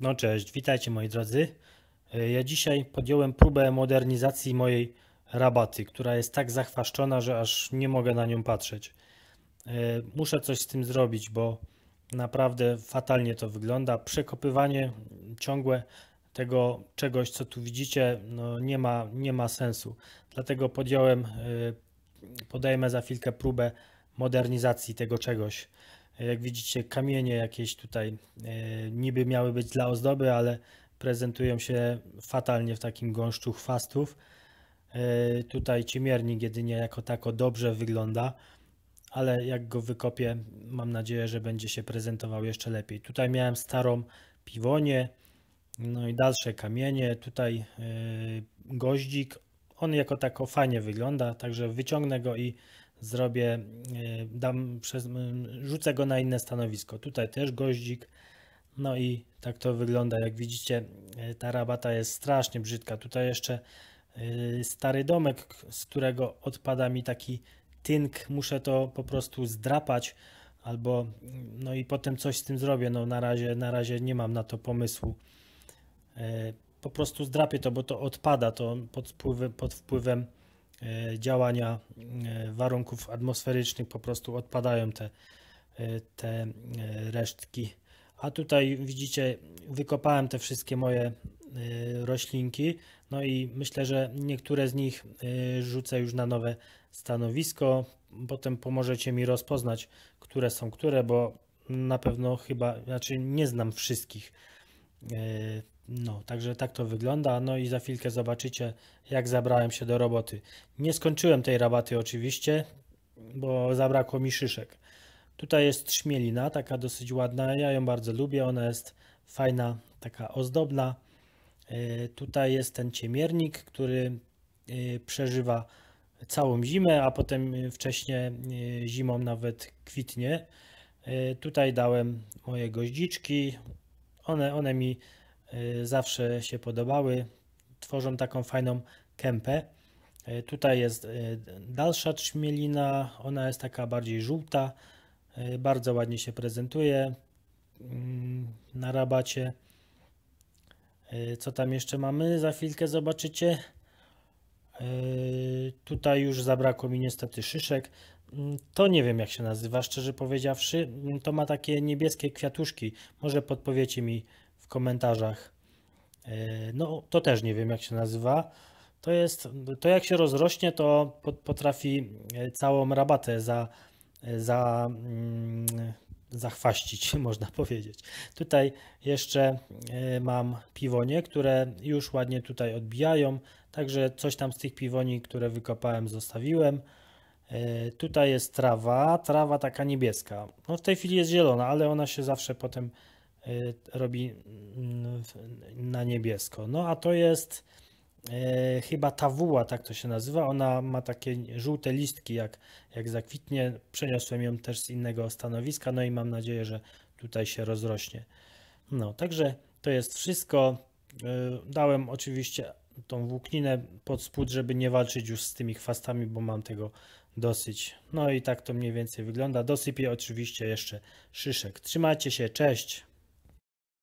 No cześć, witajcie moi drodzy. E, ja dzisiaj podjąłem próbę modernizacji mojej rabaty, która jest tak zachwaszczona, że aż nie mogę na nią patrzeć. E, muszę coś z tym zrobić, bo naprawdę fatalnie to wygląda. Przekopywanie ciągłe tego czegoś, co tu widzicie, no nie, ma, nie ma sensu. Dlatego podjąłem, e, podejmę za chwilkę próbę modernizacji tego czegoś. Jak widzicie, kamienie jakieś tutaj e, niby miały być dla ozdoby, ale prezentują się fatalnie w takim gąszczu chwastów. E, tutaj ciemiernik jedynie jako tako dobrze wygląda, ale jak go wykopię, mam nadzieję, że będzie się prezentował jeszcze lepiej. Tutaj miałem starą piwonię, no i dalsze kamienie, tutaj e, goździk. On jako tako fajnie wygląda, także wyciągnę go i zrobię, e, dam przez, rzucę go na inne stanowisko. Tutaj też goździk. No i tak to wygląda. Jak widzicie, e, ta rabata jest strasznie brzydka. Tutaj jeszcze e, stary domek, z którego odpada mi taki tynk. Muszę to po prostu zdrapać albo no i potem coś z tym zrobię. No na razie, na razie nie mam na to pomysłu. Po prostu zdrapię to, bo to odpada to pod, pod wpływem E, działania e, warunków atmosferycznych po prostu odpadają te, e, te resztki. A tutaj widzicie, wykopałem te wszystkie moje roślinki, no i myślę, że niektóre z nich rzucę już na nowe stanowisko. Potem pomożecie mi rozpoznać, które są które, bo na pewno chyba, znaczy nie znam wszystkich E, no, także tak to wygląda. No i za chwilkę zobaczycie, jak zabrałem się do roboty. Nie skończyłem tej rabaty oczywiście, bo zabrakło mi szyszek. Tutaj jest trzmielina taka dosyć ładna. Ja ją bardzo lubię, ona jest fajna, taka ozdobna. E, tutaj jest ten ciemiernik, który e, przeżywa całą zimę, a potem wcześniej zimą nawet kwitnie. Tutaj dałem moje goździczki, one, one mi y, zawsze się podobały. Tworzą taką fajną kępę. Y, tutaj jest y, dalsza trzmielina, ona jest taka bardziej żółta, bardzo ładnie się prezentuje mm, na rabacie. Co tam jeszcze mamy? Za chwilkę zobaczycie. Tutaj już zabrakło mi niestety szyszek. Mm, to nie wiem, jak się nazywa, szczerze powiedziawszy. Mm, to ma takie niebieskie kwiatuszki. Może podpowiecie mi w komentarzach. E, no, to też nie wiem, jak się nazywa. To jest, to jak się rozrośnie, to potrafi e, całą rabatę za, e, za, mm, zachwaścić, można powiedzieć. Tutaj jeszcze mam piwonie, które już ładnie tutaj odbijają, także coś tam z tych piwoni, które wykopałem, zostawiłem. E, tutaj jest trawa, trawa taka niebieska. No w tej chwili jest zielona, ale ona się zawsze potem e, robi mm, na niebiesko. No a to jest e, chyba tawuła, tak to się nazywa. Ona ma takie żółte listki, jak, jak zakwitnie. Przeniosłem ją też z innego stanowiska, no i mam nadzieję, że tutaj się rozrośnie. No, także to jest wszystko. Dałem oczywiście tą włókninę pod spód, żeby nie walczyć już z tymi chwastami, bo mam tego dosyć. No i tak to mniej więcej wygląda. Dosypię oczywiście jeszcze szyszek. Trzymajcie się, cześć!